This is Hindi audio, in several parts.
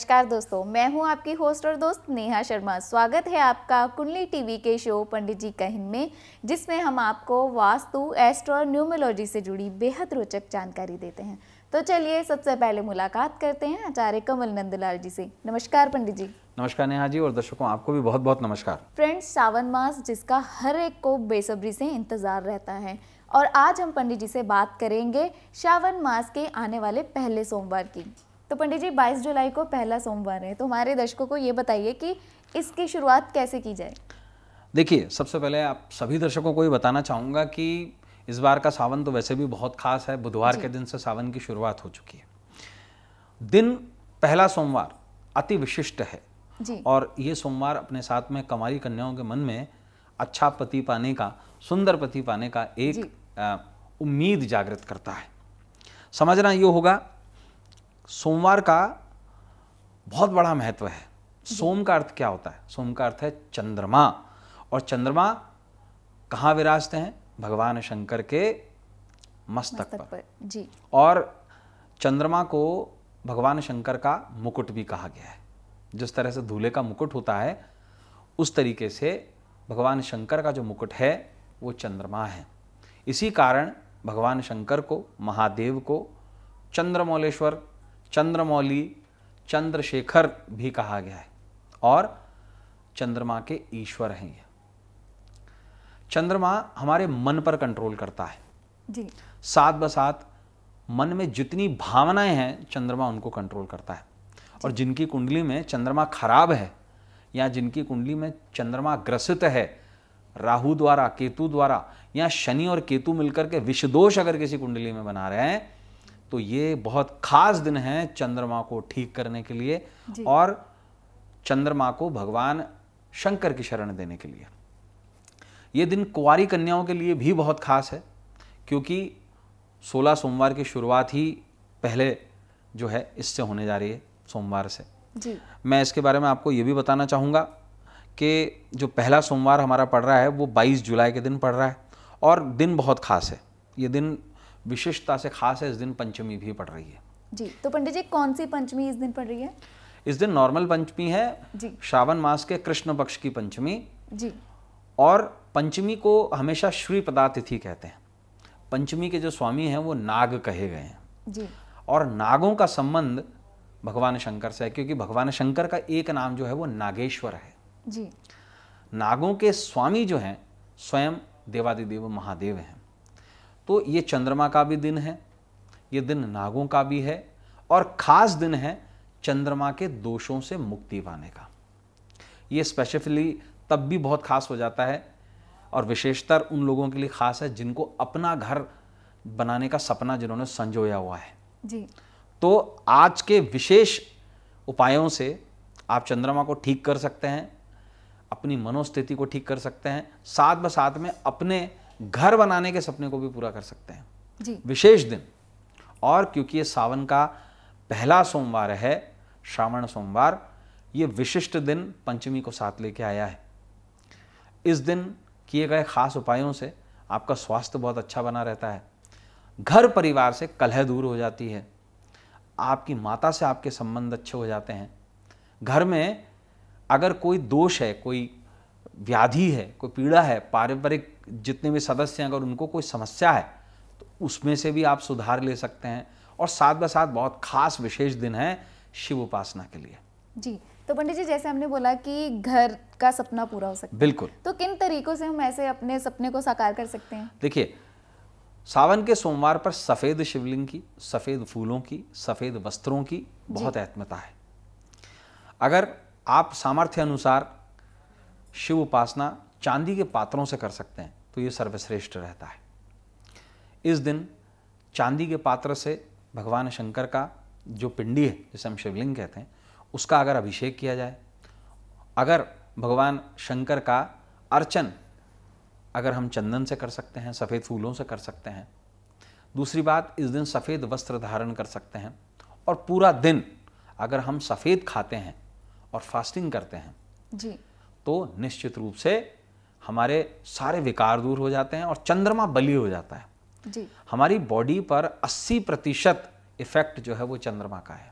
नमस्कार दोस्तों मैं हूं आपकी होस्ट और दोस्त नेहा शर्मा स्वागत है आपका कुंडली टीवी के शो पंडित जी कहन में जिसमें हम आपको वास्तु एस्ट्रो और न्यूमोलॉजी से जुड़ी बेहद रोचक जानकारी देते हैं तो चलिए सबसे पहले मुलाकात करते हैं आचार्य कमल नंदलाल जी से नमस्कार पंडित जी नमस्कार नेहा जी और दर्शकों आपको भी बहुत बहुत नमस्कार फ्रेंड्स सावन मास जिसका हर एक को बेसब्री से इंतजार रहता है और आज हम पंडित जी से बात करेंगे श्रावण मास के आने वाले पहले सोमवार की तो पंडित जी 22 जुलाई को पहला सोमवार है तो हमारे दर्शकों को ये बताइए कि इसकी शुरुआत कैसे की जाए देखिए सबसे पहले आप सभी दर्शकों को ये बताना चाहूँगा कि इस बार का सावन तो वैसे भी बहुत खास है बुधवार के दिन से सावन की शुरुआत हो चुकी है दिन पहला सोमवार अति विशिष्ट है जी। और ये सोमवार अपने साथ में कमारी कन्याओं के मन में अच्छा पति पाने का सुंदर पति पाने का एक उम्मीद जागृत करता है समझना ये होगा सोमवार का बहुत बड़ा महत्व है सोम का अर्थ क्या होता है सोम का अर्थ है चंद्रमा और चंद्रमा कहाँ विराजते हैं भगवान शंकर के मस्तक, मस्तक पर।, पर जी और चंद्रमा को भगवान शंकर का मुकुट भी कहा गया है जिस तरह से धूले का मुकुट होता है उस तरीके से भगवान शंकर का जो मुकुट है वो चंद्रमा है इसी कारण भगवान शंकर को महादेव को चंद्रमौलेश्वर चंद्रमौली चंद्रशेखर भी कहा गया है और चंद्रमा के ईश्वर हैं ये चंद्रमा हमारे मन पर कंट्रोल करता है जी साथ साथ मन में जितनी भावनाएं हैं चंद्रमा उनको कंट्रोल करता है और जिनकी कुंडली में चंद्रमा खराब है या जिनकी कुंडली में चंद्रमा ग्रसित है राहु द्वारा केतु द्वारा या शनि और केतु मिलकर के विषदोष अगर किसी कुंडली में बना रहे हैं तो ये बहुत खास दिन है चंद्रमा को ठीक करने के लिए और चंद्रमा को भगवान शंकर की शरण देने के लिए ये दिन कुंवारी कन्याओं के लिए भी बहुत खास है क्योंकि 16 सोमवार की शुरुआत ही पहले जो है इससे होने जा रही है सोमवार से जी मैं इसके बारे में आपको ये भी बताना चाहूँगा कि जो पहला सोमवार हमारा पड़ रहा है वो 22 जुलाई के दिन पड़ रहा है और दिन बहुत खास है ये दिन विशिष्टता से खास है इस दिन पंचमी भी पड़ रही है जी तो पंडित जी कौन सी पंचमी इस दिन पड़ रही है इस दिन नॉर्मल पंचमी है जी श्रावण मास के कृष्ण पक्ष की पंचमी जी और पंचमी को हमेशा श्री पदातिथि कहते हैं पंचमी के जो स्वामी हैं वो नाग कहे गए हैं जी और नागों का संबंध भगवान शंकर से है क्योंकि भगवान शंकर का एक नाम जो है वो नागेश्वर है जी नागों के स्वामी जो हैं स्वयं देवादिदेव महादेव हैं तो ये चंद्रमा का भी दिन है ये दिन नागों का भी है और ख़ास दिन है चंद्रमा के दोषों से मुक्ति पाने का ये स्पेसिफिली तब भी बहुत ख़ास हो जाता है और विशेषतर उन लोगों के लिए ख़ास है जिनको अपना घर बनाने का सपना जिन्होंने संजोया हुआ है जी तो आज के विशेष उपायों से आप चंद्रमा को ठीक कर सकते हैं अपनी मनोस्थिति को ठीक कर सकते हैं साथ ब साथ में अपने घर बनाने के सपने को भी पूरा कर सकते हैं विशेष दिन और क्योंकि ये सावन का पहला सोमवार है श्रावण सोमवार ये विशिष्ट दिन पंचमी को साथ लेके आया है इस दिन किए गए खास उपायों से आपका स्वास्थ्य बहुत अच्छा बना रहता है घर परिवार से कलह दूर हो जाती है आपकी माता से आपके संबंध अच्छे हो जाते हैं घर में अगर कोई दोष है कोई व्याधि है कोई पीड़ा है पारिवारिक जितने भी सदस्य हैं अगर उनको कोई समस्या है तो उसमें से भी आप सुधार ले सकते हैं और साथ ब साथ बहुत खास विशेष दिन है शिव उपासना के लिए जी तो पंडित जी जैसे हमने बोला कि घर का सपना पूरा हो सकता है बिल्कुल तो किन तरीकों से हम ऐसे अपने सपने को साकार कर सकते हैं देखिए सावन के सोमवार पर सफ़ेद शिवलिंग की सफ़ेद फूलों की सफ़ेद वस्त्रों की बहुत अहत्मता है अगर आप सामर्थ्य अनुसार शिव उपासना चांदी के पात्रों से कर सकते हैं तो ये सर्वश्रेष्ठ रहता है इस दिन चांदी के पात्र से भगवान शंकर का जो पिंडी है जिसे हम शिवलिंग कहते हैं उसका अगर अभिषेक किया जाए अगर भगवान शंकर का अर्चन अगर हम चंदन से कर सकते हैं सफ़ेद फूलों से कर सकते हैं दूसरी बात इस दिन सफ़ेद वस्त्र धारण कर सकते हैं और पूरा दिन अगर हम सफ़ेद खाते हैं और फास्टिंग करते हैं जी तो निश्चित रूप से हमारे सारे विकार दूर हो जाते हैं और चंद्रमा बली हो जाता है जी। हमारी बॉडी पर 80 प्रतिशत इफेक्ट जो है वो चंद्रमा का है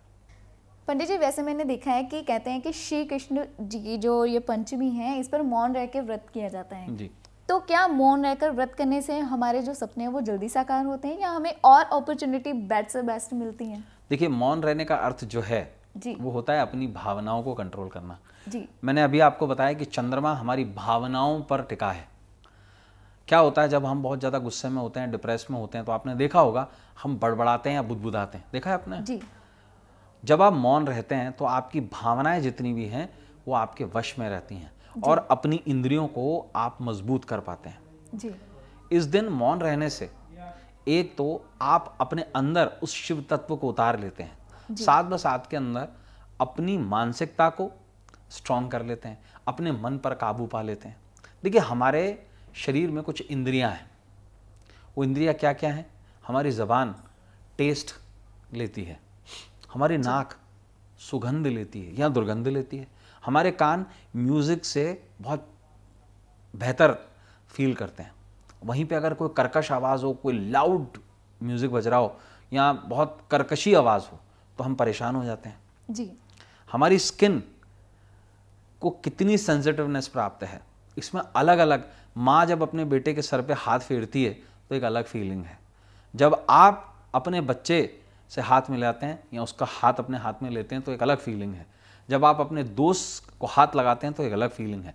पंडित जी वैसे मैंने देखा है कि कहते हैं कि श्री कृष्ण जी जो ये पंचमी है इस पर मौन रह के व्रत किया जाता है जी तो क्या मौन रहकर व्रत करने से हमारे जो सपने हैं वो जल्दी साकार होते हैं या हमें और अपॉर्चुनिटी बेस्ट से बेस्ट मिलती है देखिए मौन रहने का अर्थ जो है जी वो होता है अपनी भावनाओं को कंट्रोल करना जी मैंने अभी आपको बताया कि चंद्रमा हमारी भावनाओं पर टिका है क्या होता है जब हम बहुत ज़्यादा गुस्से में होते हैं डिप्रेस में होते हैं तो आपने देखा होगा हम बड़बड़ाते हैं या बुदबुदाते हैं देखा है आपने जी जब आप मौन रहते हैं तो आपकी भावनाएं जितनी भी हैं वो आपके वश में रहती हैं और अपनी इंद्रियों को आप मजबूत कर पाते हैं जी इस दिन मौन रहने से एक तो आप अपने अंदर उस शिव तत्व को उतार लेते हैं साथ ब साथ के अंदर अपनी मानसिकता को स्ट्रांग कर लेते हैं अपने मन पर काबू पा लेते हैं देखिए हमारे शरीर में कुछ इंद्रियां हैं वो इंद्रियां क्या क्या हैं हमारी ज़बान टेस्ट लेती है हमारी नाक सुगंध लेती है या दुर्गंध लेती है हमारे कान म्यूज़िक से बहुत बेहतर फील करते हैं वहीं पे अगर कोई कर्कश आवाज़ हो कोई लाउड म्यूज़िक बज रहा हो या बहुत कर्कशी आवाज़ हो तो हम परेशान हो जाते हैं जी हमारी स्किन को कितनी सेंसिटिवनेस प्राप्त है इसमें अलग अलग माँ जब अपने बेटे के सर पे हाथ फेरती है तो एक अलग फीलिंग है जब आप अपने बच्चे से हाथ मिलाते हैं या उसका हाथ अपने हाथ में लेते हैं तो एक अलग फीलिंग है जब आप अपने दोस्त को हाथ लगाते हैं तो एक अलग फीलिंग है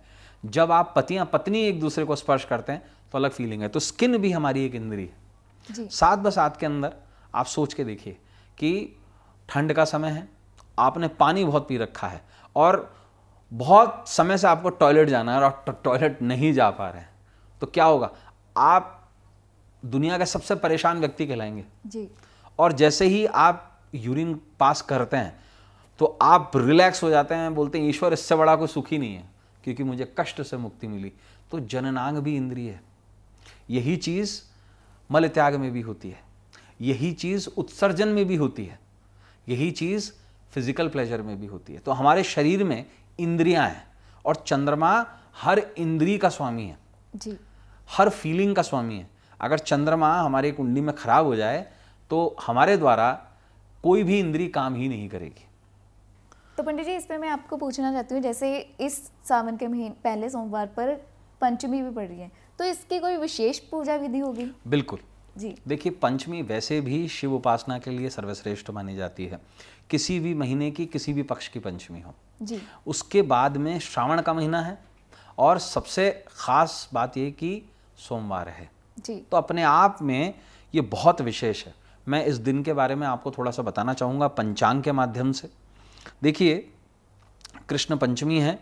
जब आप पतियाँ पत्नी एक दूसरे को स्पर्श करते हैं तो अलग फीलिंग है तो स्किन भी हमारी एक इंद्री है सात बसात के अंदर आप सोच के देखिए कि ठंड का समय है आपने पानी बहुत पी रखा है और बहुत समय से आपको टॉयलेट जाना है और टॉयलेट नहीं जा पा रहे हैं तो क्या होगा आप दुनिया के सबसे परेशान व्यक्ति कहलाएंगे जी और जैसे ही आप यूरिन पास करते हैं तो आप रिलैक्स हो जाते हैं बोलते हैं ईश्वर इससे बड़ा कोई सुखी नहीं है क्योंकि मुझे कष्ट से मुक्ति मिली तो जननांग भी इंद्रिय है यही चीज़ मल त्याग में भी होती है यही चीज़ उत्सर्जन में भी होती है यही चीज़ फिजिकल प्लेजर में भी होती है तो हमारे शरीर में इंद्रियां हैं और चंद्रमा हर इंद्री का स्वामी है जी हर फीलिंग का स्वामी है अगर चंद्रमा हमारे कुंडली में खराब हो जाए तो हमारे द्वारा कोई भी इंद्री काम ही नहीं करेगी तो पंडित जी इस पर मैं आपको पूछना चाहती हूँ जैसे इस सावन के महीने पहले सोमवार पर पंचमी भी पड़ रही है तो इसकी कोई विशेष पूजा विधि होगी बिल्कुल जी देखिए पंचमी वैसे भी शिव उपासना के लिए सर्वश्रेष्ठ मानी जाती है किसी भी महीने की किसी भी पक्ष की पंचमी हो जी उसके बाद में श्रावण का महीना है और सबसे खास बात ये कि सोमवार है जी तो अपने आप में ये बहुत विशेष है मैं इस दिन के बारे में आपको थोड़ा सा बताना चाहूँगा पंचांग के माध्यम से देखिए कृष्ण पंचमी है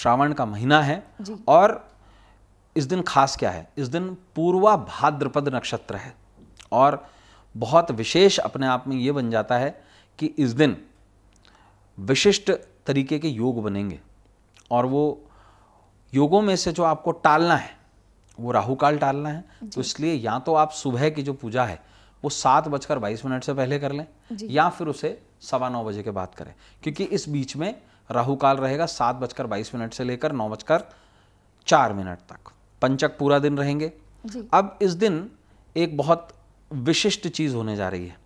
श्रावण का महीना है और इस दिन खास क्या है इस दिन पूर्वा भाद्रपद नक्षत्र है और बहुत विशेष अपने आप में ये बन जाता है कि इस दिन विशिष्ट तरीके के योग बनेंगे और वो योगों में से जो आपको टालना है वो राहु काल टालना है तो इसलिए या तो आप सुबह की जो पूजा है वो सात बजकर बाईस मिनट से पहले कर लें या फिर उसे सवा नौ बजे के बाद करें क्योंकि इस बीच में राहु काल रहेगा सात बजकर बाईस मिनट से लेकर नौ बजकर चार मिनट तक पंचक पूरा दिन रहेंगे अब इस दिन एक बहुत विशिष्ट चीज़ होने जा रही है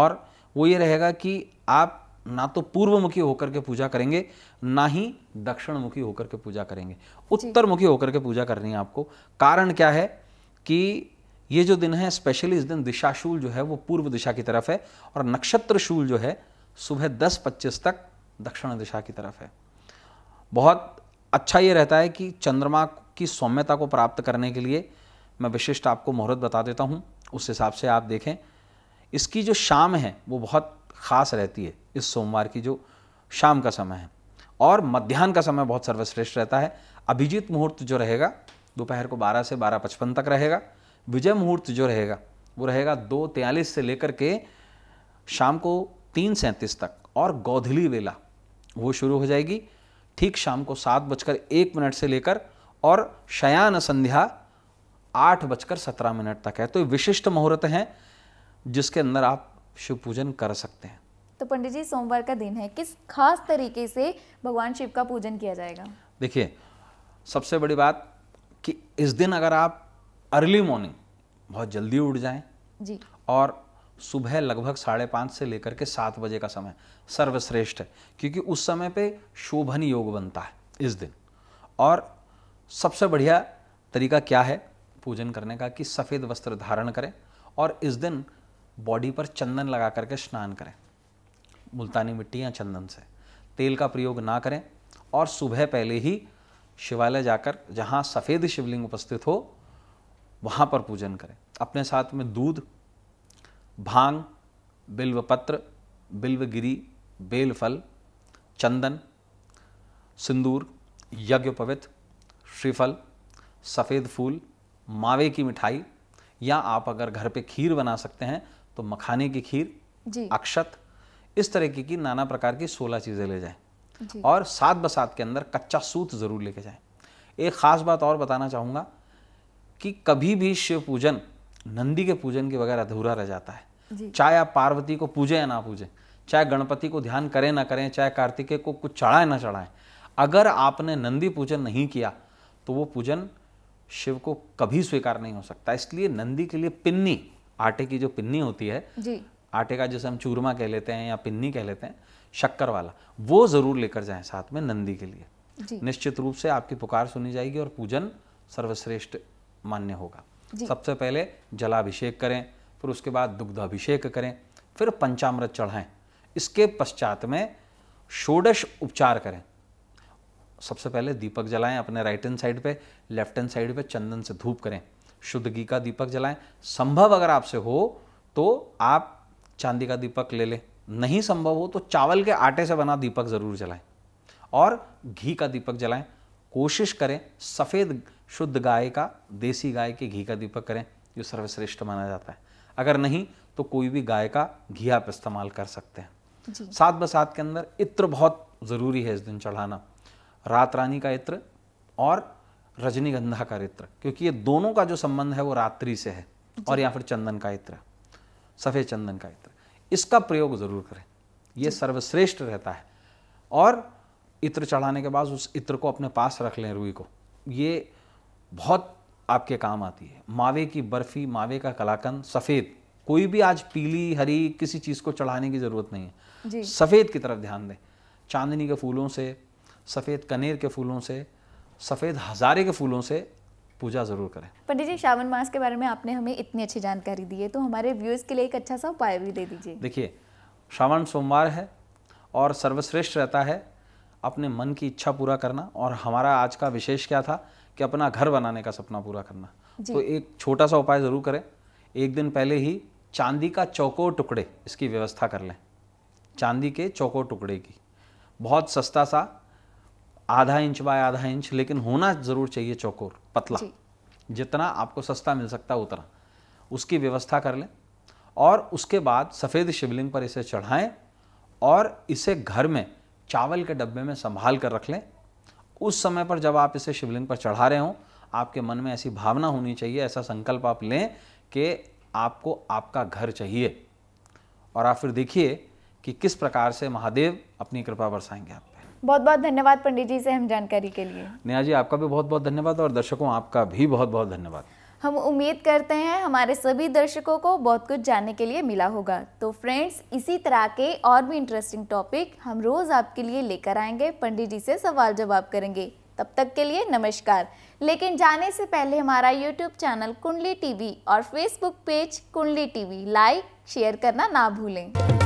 और वो ये रहेगा कि आप ना तो पूर्वमुखी होकर के पूजा करेंगे ना ही दक्षिणमुखी होकर के पूजा करेंगे उत्तरमुखी होकर के पूजा करनी है आपको कारण क्या है कि ये जो दिन है स्पेशली इस दिन दिशाशूल जो है वो पूर्व दिशा की तरफ है और नक्षत्र शूल जो है सुबह दस पच्चीस तक दक्षिण दिशा की तरफ है बहुत अच्छा ये रहता है कि चंद्रमा की सौम्यता को प्राप्त करने के लिए मैं विशिष्ट आपको मुहूर्त बता देता हूँ उस हिसाब से आप देखें इसकी जो शाम है वो बहुत ख़ास रहती है इस सोमवार की जो शाम का समय है और मध्यान्ह का समय बहुत सर्वश्रेष्ठ रहता है अभिजीत मुहूर्त जो रहेगा दोपहर को 12 से पचपन तक रहेगा विजय मुहूर्त जो रहेगा वो रहेगा दो तेयलिस से लेकर के शाम को तीन सैंतीस तक और गौधली वेला वो शुरू हो जाएगी ठीक शाम को सात बजकर एक मिनट से लेकर और शयान संध्या आठ बजकर सत्रह मिनट तक है तो विशिष्ट मुहूर्त है जिसके अंदर आप शिव पूजन कर सकते हैं तो पंडित जी सोमवार का दिन है किस खास तरीके से भगवान शिव का पूजन किया जाएगा देखिए सबसे बड़ी बात कि इस दिन अगर आप अर्ली मॉर्निंग बहुत जल्दी उठ जाएं जी और सुबह लगभग साढ़े पाँच से लेकर के सात बजे का समय सर्वश्रेष्ठ है क्योंकि उस समय पे शोभन योग बनता है इस दिन और सबसे बढ़िया तरीका क्या है पूजन करने का कि सफ़ेद वस्त्र धारण करें और इस दिन बॉडी पर चंदन लगा करके स्नान करें मुल्तानी मिट्टी या चंदन से तेल का प्रयोग ना करें और सुबह पहले ही शिवालय जाकर जहाँ सफ़ेद शिवलिंग उपस्थित हो वहाँ पर पूजन करें अपने साथ में दूध भांग बिल्वपत्र बिल्वगिरी बेलफल चंदन सिंदूर यज्ञोपवित श्रीफल सफ़ेद फूल मावे की मिठाई या आप अगर घर पे खीर बना सकते हैं तो मखाने की खीर अक्षत इस तरीके की नाना प्रकार की सोलह चीज़ें ले जाएं और सात बसात के अंदर कच्चा सूत ज़रूर लेके जाएं एक ख़ास बात और बताना चाहूँगा कि कभी भी शिव पूजन नंदी के पूजन के बगैर अधूरा रह जाता है चाहे आप पार्वती को पूजें या ना पूजें चाहे गणपति को ध्यान करें ना करें चाहे कार्तिकेय को कुछ चढ़ाएं ना चढ़ाएं अगर आपने नंदी पूजन नहीं किया तो वो पूजन शिव को कभी स्वीकार नहीं हो सकता इसलिए नंदी के लिए पिन्नी आटे की जो पिन्नी होती है जी। आटे का जैसे हम चूरमा कह लेते हैं या पिन्नी कह लेते हैं शक्कर वाला वो जरूर लेकर जाए साथ में नंदी के लिए निश्चित रूप से आपकी पुकार सुनी जाएगी और पूजन सर्वश्रेष्ठ मान्य होगा सबसे पहले जलाभिषेक करें फिर उसके बाद दुग्धाभिषेक करें फिर पंचामृत चढ़ाएं इसके पश्चात में षोडश उपचार करें सबसे पहले दीपक जलाएं अपने राइट हैंड साइड पे लेफ्ट हैंड साइड पे चंदन से धूप करें शुद्ध घी का दीपक जलाएं संभव अगर आपसे हो तो आप चांदी का दीपक ले लें नहीं संभव हो तो चावल के आटे से बना दीपक ज़रूर जलाएं और घी का दीपक जलाएं कोशिश करें सफ़ेद शुद्ध गाय का देसी गाय के घी का दीपक करें जो सर्वश्रेष्ठ माना जाता है अगर नहीं तो कोई भी गाय का घी आप इस्तेमाल कर सकते हैं साथ बसात के अंदर इत्र बहुत ज़रूरी है इस दिन चढ़ाना रात रानी का इत्र और रजनीगंधा का इत्र क्योंकि ये दोनों का जो संबंध है वो रात्रि से है और या फिर चंदन का इत्र सफ़ेद चंदन का इत्र इसका प्रयोग ज़रूर करें ये सर्वश्रेष्ठ रहता है और इत्र चढ़ाने के बाद उस इत्र को अपने पास रख लें रुई को ये बहुत आपके काम आती है मावे की बर्फ़ी मावे का कलाकंद सफ़ेद कोई भी आज पीली हरी किसी चीज़ को चढ़ाने की ज़रूरत नहीं है सफ़ेद की तरफ ध्यान दें चांदनी के फूलों से सफ़ेद कनेर के फूलों से सफ़ेद हज़ारे के फूलों से पूजा ज़रूर करें पंडित जी श्रावण मास के बारे में आपने हमें इतनी अच्छी जानकारी दी है तो हमारे व्यूज़ के लिए एक अच्छा सा उपाय भी दे दीजिए देखिए श्रावण सोमवार है और सर्वश्रेष्ठ रहता है अपने मन की इच्छा पूरा करना और हमारा आज का विशेष क्या था कि अपना घर बनाने का सपना पूरा करना तो एक छोटा सा उपाय ज़रूर करें एक दिन पहले ही चांदी का चौको टुकड़े इसकी व्यवस्था कर लें चांदी के चौको टुकड़े की बहुत सस्ता सा आधा इंच बाय आधा इंच लेकिन होना ज़रूर चाहिए चौकोर पतला जितना आपको सस्ता मिल सकता है उतना उसकी व्यवस्था कर लें और उसके बाद सफ़ेद शिवलिंग पर इसे चढ़ाएं और इसे घर में चावल के डब्बे में संभाल कर रख लें उस समय पर जब आप इसे शिवलिंग पर चढ़ा रहे हों आपके मन में ऐसी भावना होनी चाहिए ऐसा संकल्प आप लें कि आपको आपका घर चाहिए और आप फिर देखिए कि किस प्रकार से महादेव अपनी कृपा बरसाएंगे आप बहुत बहुत धन्यवाद पंडित जी से हम जानकारी के लिए नेहा जी आपका भी बहुत बहुत धन्यवाद और दर्शकों आपका भी बहुत बहुत धन्यवाद हम उम्मीद करते हैं हमारे सभी दर्शकों को बहुत कुछ जानने के लिए मिला होगा तो फ्रेंड्स इसी तरह के और भी इंटरेस्टिंग टॉपिक हम रोज़ आपके लिए लेकर आएंगे पंडित जी से सवाल जवाब करेंगे तब तक के लिए नमस्कार लेकिन जाने से पहले हमारा YouTube चैनल कुंडली टीवी और Facebook page Kundli TV like share करना ना भूलें